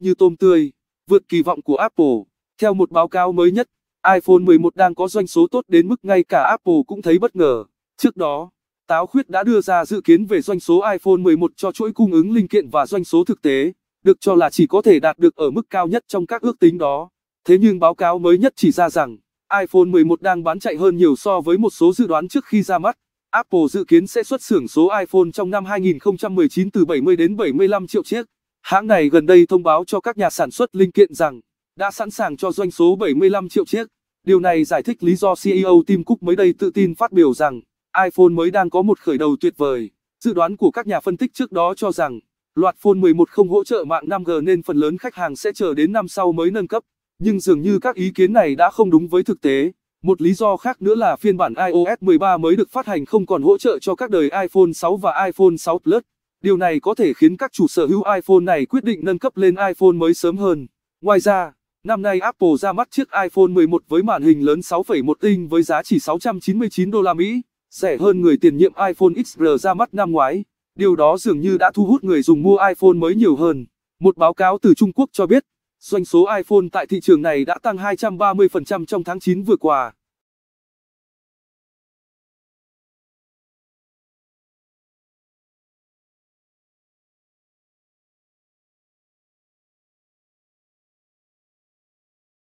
như tôm tươi, vượt kỳ vọng của Apple. Theo một báo cáo mới nhất, iPhone 11 đang có doanh số tốt đến mức ngay cả Apple cũng thấy bất ngờ. Trước đó, Táo Khuyết đã đưa ra dự kiến về doanh số iPhone 11 cho chuỗi cung ứng linh kiện và doanh số thực tế, được cho là chỉ có thể đạt được ở mức cao nhất trong các ước tính đó. Thế nhưng báo cáo mới nhất chỉ ra rằng, iPhone 11 đang bán chạy hơn nhiều so với một số dự đoán trước khi ra mắt. Apple dự kiến sẽ xuất xưởng số iPhone trong năm 2019 từ 70 đến 75 triệu chiếc. Hãng này gần đây thông báo cho các nhà sản xuất linh kiện rằng đã sẵn sàng cho doanh số 75 triệu chiếc. Điều này giải thích lý do CEO Tim Cook mới đây tự tin phát biểu rằng iPhone mới đang có một khởi đầu tuyệt vời. Dự đoán của các nhà phân tích trước đó cho rằng loạt phone 11 không hỗ trợ mạng 5G nên phần lớn khách hàng sẽ chờ đến năm sau mới nâng cấp. Nhưng dường như các ý kiến này đã không đúng với thực tế. Một lý do khác nữa là phiên bản iOS 13 mới được phát hành không còn hỗ trợ cho các đời iPhone 6 và iPhone 6 Plus. Điều này có thể khiến các chủ sở hữu iPhone này quyết định nâng cấp lên iPhone mới sớm hơn. Ngoài ra, năm nay Apple ra mắt chiếc iPhone 11 với màn hình lớn 6,1 inch với giá chỉ 699 đô la Mỹ, rẻ hơn người tiền nhiệm iPhone XR ra mắt năm ngoái. Điều đó dường như đã thu hút người dùng mua iPhone mới nhiều hơn. Một báo cáo từ Trung Quốc cho biết, doanh số iPhone tại thị trường này đã tăng 230% trong tháng 9 vừa qua.